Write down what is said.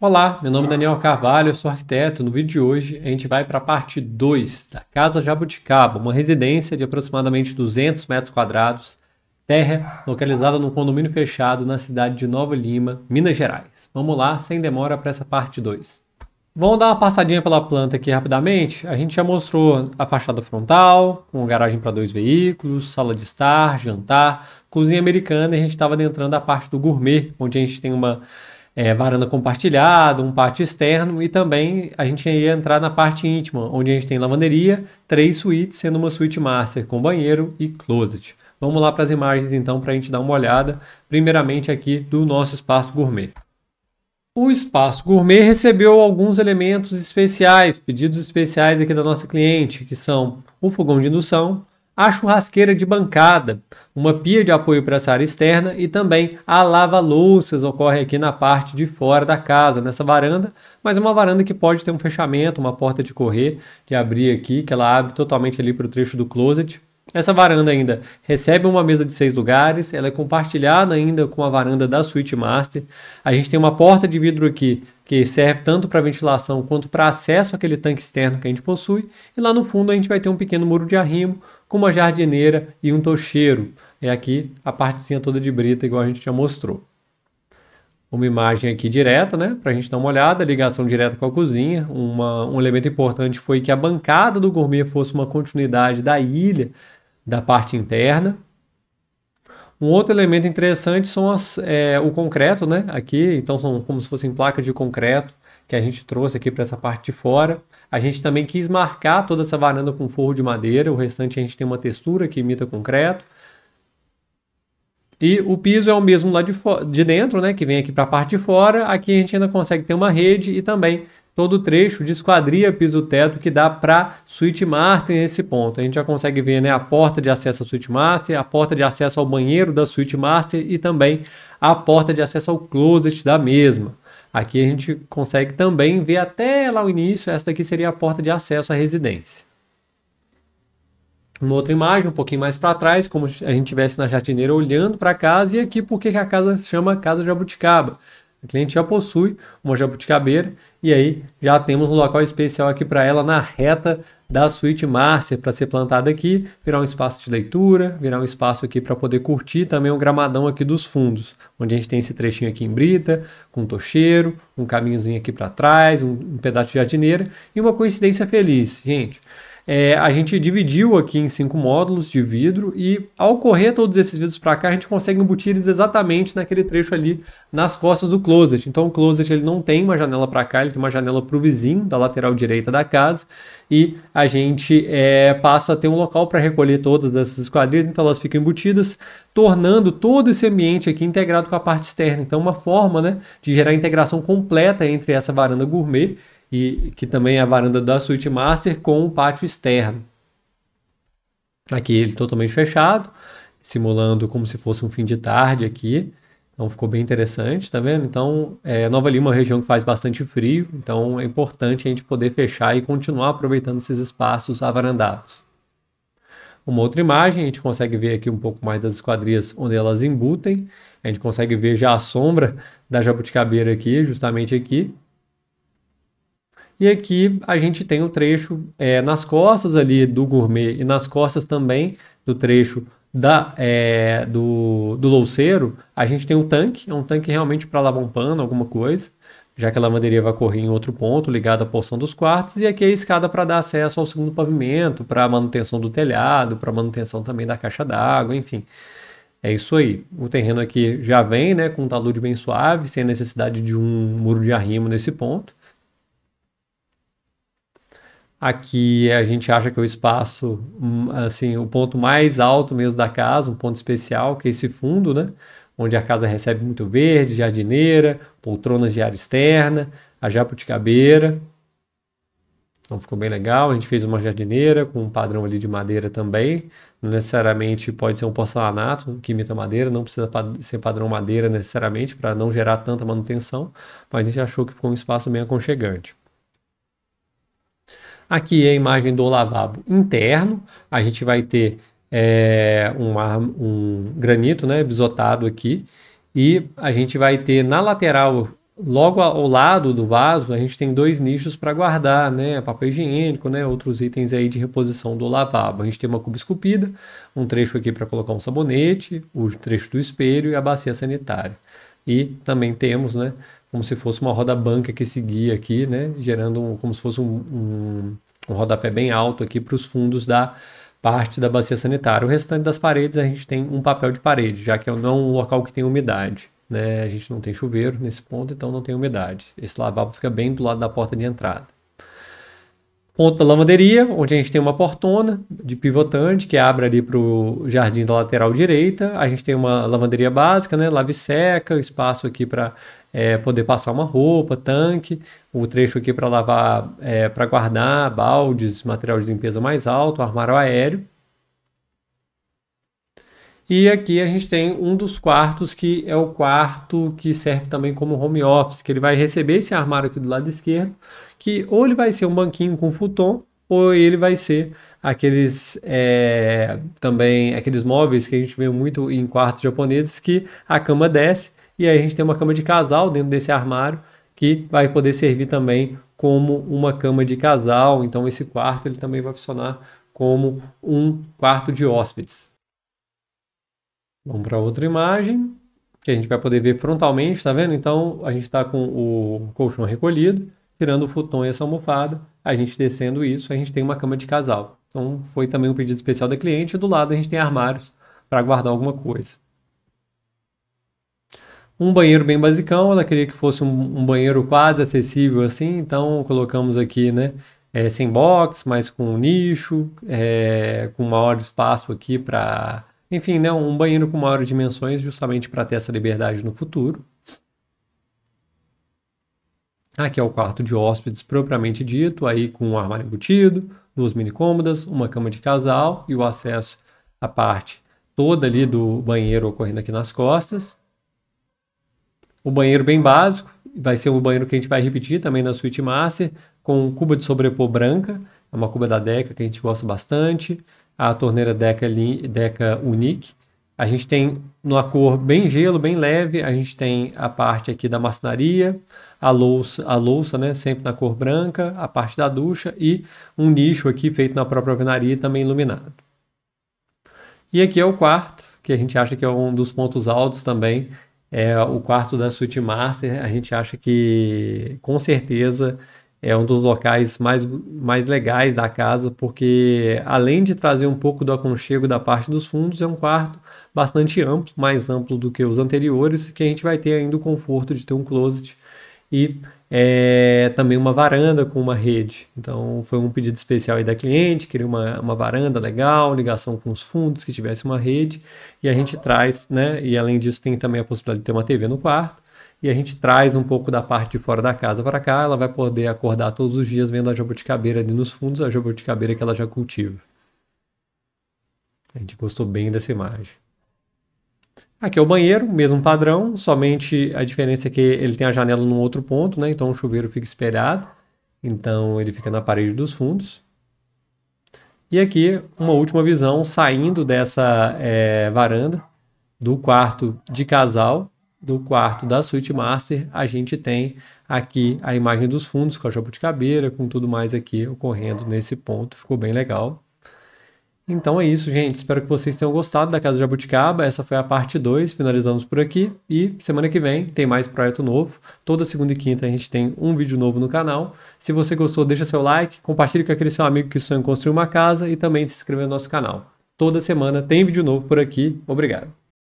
Olá, meu nome é Daniel Carvalho, eu sou arquiteto. No vídeo de hoje, a gente vai para a parte 2 da Casa Jabuticaba, uma residência de aproximadamente 200 metros quadrados, terra localizada num condomínio fechado na cidade de Nova Lima, Minas Gerais. Vamos lá, sem demora, para essa parte 2. Vamos dar uma passadinha pela planta aqui rapidamente. A gente já mostrou a fachada frontal, com garagem para dois veículos, sala de estar, jantar, cozinha americana e a gente estava adentrando a parte do gourmet, onde a gente tem uma é, varanda compartilhada, um pátio externo e também a gente ia entrar na parte íntima, onde a gente tem lavanderia, três suítes, sendo uma suíte master com banheiro e closet. Vamos lá para as imagens então para a gente dar uma olhada, primeiramente aqui do nosso espaço gourmet. O espaço gourmet recebeu alguns elementos especiais, pedidos especiais aqui da nossa cliente, que são o fogão de indução, a churrasqueira de bancada, uma pia de apoio para essa área externa e também a lava-louças ocorre aqui na parte de fora da casa, nessa varanda, mas é uma varanda que pode ter um fechamento, uma porta de correr, de abrir aqui, que ela abre totalmente ali para o trecho do closet. Essa varanda ainda recebe uma mesa de seis lugares, ela é compartilhada ainda com a varanda da Suite Master. A gente tem uma porta de vidro aqui que serve tanto para ventilação quanto para acesso àquele tanque externo que a gente possui. E lá no fundo a gente vai ter um pequeno muro de arrimo com uma jardineira e um tocheiro. É aqui a partezinha toda de brita, igual a gente já mostrou uma imagem aqui direta, né, para a gente dar uma olhada, ligação direta com a cozinha. Uma, um elemento importante foi que a bancada do gourmet fosse uma continuidade da ilha, da parte interna. Um outro elemento interessante são as, é, o concreto, né, aqui, então são como se fossem placas de concreto que a gente trouxe aqui para essa parte de fora. A gente também quis marcar toda essa varanda com forro de madeira, o restante a gente tem uma textura que imita concreto. E o piso é o mesmo lá de, de dentro, né, que vem aqui para a parte de fora. Aqui a gente ainda consegue ter uma rede e também todo o trecho de esquadria piso-teto que dá para suíte master nesse ponto. A gente já consegue ver né, a porta de acesso à suíte master, a porta de acesso ao banheiro da suíte master e também a porta de acesso ao closet da mesma. Aqui a gente consegue também ver até lá o início, essa daqui seria a porta de acesso à residência uma outra imagem, um pouquinho mais para trás, como a gente estivesse na jardineira olhando para a casa, e aqui porque a casa chama Casa Jabuticaba. A cliente já possui uma jabuticabeira e aí já temos um local especial aqui para ela na reta da suíte Márcia para ser plantada aqui, virar um espaço de leitura, virar um espaço aqui para poder curtir também um gramadão aqui dos fundos, onde a gente tem esse trechinho aqui em brita, com um tocheiro, um caminhozinho aqui para trás, um, um pedaço de jardineira e uma coincidência feliz, gente. É, a gente dividiu aqui em cinco módulos de vidro e ao correr todos esses vidros para cá, a gente consegue embutir eles exatamente naquele trecho ali nas costas do closet. Então o closet ele não tem uma janela para cá, ele tem uma janela para o vizinho da lateral direita da casa e a gente é, passa a ter um local para recolher todas essas esquadrias, então elas ficam embutidas, tornando todo esse ambiente aqui integrado com a parte externa. Então uma forma né, de gerar integração completa entre essa varanda gourmet e que também é a varanda da suíte master com um pátio externo. Aqui ele totalmente fechado, simulando como se fosse um fim de tarde aqui. Então ficou bem interessante, tá vendo? Então, é, Nova Lima é uma região que faz bastante frio, então é importante a gente poder fechar e continuar aproveitando esses espaços avarandados. Uma outra imagem, a gente consegue ver aqui um pouco mais das esquadrias onde elas embutem. A gente consegue ver já a sombra da jabuticabeira aqui, justamente aqui. E aqui a gente tem o um trecho é, nas costas ali do gourmet e nas costas também do trecho da, é, do, do louceiro, a gente tem um tanque, é um tanque realmente para lavar um pano, alguma coisa, já que a lavanderia vai correr em outro ponto, ligado à porção dos quartos, e aqui é a escada para dar acesso ao segundo pavimento, para manutenção do telhado, para manutenção também da caixa d'água, enfim. É isso aí. O terreno aqui já vem né, com um talude bem suave, sem necessidade de um muro de arrimo nesse ponto. Aqui a gente acha que é o espaço, hum, assim, o ponto mais alto mesmo da casa, um ponto especial, que é esse fundo, né? Onde a casa recebe muito verde, jardineira, poltronas de área externa, a jabuticabeira. Então ficou bem legal. A gente fez uma jardineira com um padrão ali de madeira também. Não necessariamente pode ser um porcelanato que imita madeira, não precisa ser padrão madeira necessariamente para não gerar tanta manutenção, mas a gente achou que ficou um espaço bem aconchegante. Aqui é a imagem do lavabo interno, a gente vai ter é, um, um granito né, bisotado aqui e a gente vai ter na lateral Logo ao lado do vaso, a gente tem dois nichos para guardar, né? Papel higiênico, né? Outros itens aí de reposição do lavabo. A gente tem uma cuba esculpida, um trecho aqui para colocar um sabonete, o trecho do espelho e a bacia sanitária. E também temos, né, como se fosse uma roda banca que seguia aqui, né, gerando um, como se fosse um, um, um rodapé bem alto aqui para os fundos da parte da bacia sanitária. O restante das paredes a gente tem um papel de parede, já que é não é um local que tem umidade. Né? A gente não tem chuveiro nesse ponto, então não tem umidade. Esse lavabo fica bem do lado da porta de entrada. Ponto da lavanderia, onde a gente tem uma portona de pivotante que abre ali para o jardim da lateral direita. A gente tem uma lavanderia básica, né? Lave seca, espaço aqui para é, poder passar uma roupa, tanque, o trecho aqui para lavar, é, para guardar baldes, material de limpeza mais alto, armário aéreo. E aqui a gente tem um dos quartos que é o quarto que serve também como home office, que ele vai receber esse armário aqui do lado esquerdo, que ou ele vai ser um banquinho com futon, ou ele vai ser aqueles é, também aqueles móveis que a gente vê muito em quartos japoneses que a cama desce e aí a gente tem uma cama de casal dentro desse armário que vai poder servir também como uma cama de casal. Então esse quarto ele também vai funcionar como um quarto de hóspedes. Vamos para outra imagem, que a gente vai poder ver frontalmente, tá vendo? Então, a gente está com o colchão recolhido, tirando o futon e essa almofada, a gente descendo isso, a gente tem uma cama de casal. Então, foi também um pedido especial da cliente, do lado a gente tem armários para guardar alguma coisa. Um banheiro bem basicão, ela queria que fosse um, um banheiro quase acessível assim, então colocamos aqui, né, é, sem box, mas com nicho, é, com maior espaço aqui para enfim, né, um banheiro com maiores dimensões, justamente para ter essa liberdade no futuro. Aqui é o quarto de hóspedes propriamente dito, aí com um armário embutido, duas mini cômodas, uma cama de casal e o acesso à parte toda ali do banheiro ocorrendo aqui nas costas. O banheiro bem básico, vai ser o banheiro que a gente vai repetir também na suíte master, com cuba de sobrepor branca, é uma cuba da Deca que a gente gosta bastante, a torneira Deca, Deca Unique. A gente tem numa cor bem gelo, bem leve, a gente tem a parte aqui da marcenaria, a louça, a louça né, sempre na cor branca, a parte da ducha e um nicho aqui feito na própria alvenaria também iluminado. E aqui é o quarto, que a gente acha que é um dos pontos altos também, é o quarto da Suite Master, a gente acha que com certeza é um dos locais mais, mais legais da casa, porque além de trazer um pouco do aconchego da parte dos fundos, é um quarto bastante amplo, mais amplo do que os anteriores, que a gente vai ter ainda o conforto de ter um closet e é, também uma varanda com uma rede. Então foi um pedido especial aí da cliente, queria uma, uma varanda legal, ligação com os fundos, que tivesse uma rede, e a gente traz, né? E além disso tem também a possibilidade de ter uma TV no quarto e a gente traz um pouco da parte de fora da casa para cá. Ela vai poder acordar todos os dias vendo a jabuticabeira ali nos fundos, a jabuticabeira que ela já cultiva. A gente gostou bem dessa imagem. Aqui é o banheiro, mesmo padrão, somente a diferença é que ele tem a janela num outro ponto, né? Então o chuveiro fica espelhado, então ele fica na parede dos fundos. E aqui uma última visão saindo dessa é, varanda do quarto de casal do quarto da suíte master, a gente tem aqui a imagem dos fundos com a jabuticabeira, com tudo mais aqui ocorrendo nesse ponto. Ficou bem legal. Então é isso, gente. Espero que vocês tenham gostado da Casa Jabuticaba. Essa foi a parte 2. Finalizamos por aqui. E semana que vem tem mais projeto novo. Toda segunda e quinta a gente tem um vídeo novo no canal. Se você gostou, deixa seu like, compartilhe com aquele seu amigo que sonha em construir uma casa e também se inscreva no nosso canal. Toda semana tem vídeo novo por aqui. Obrigado.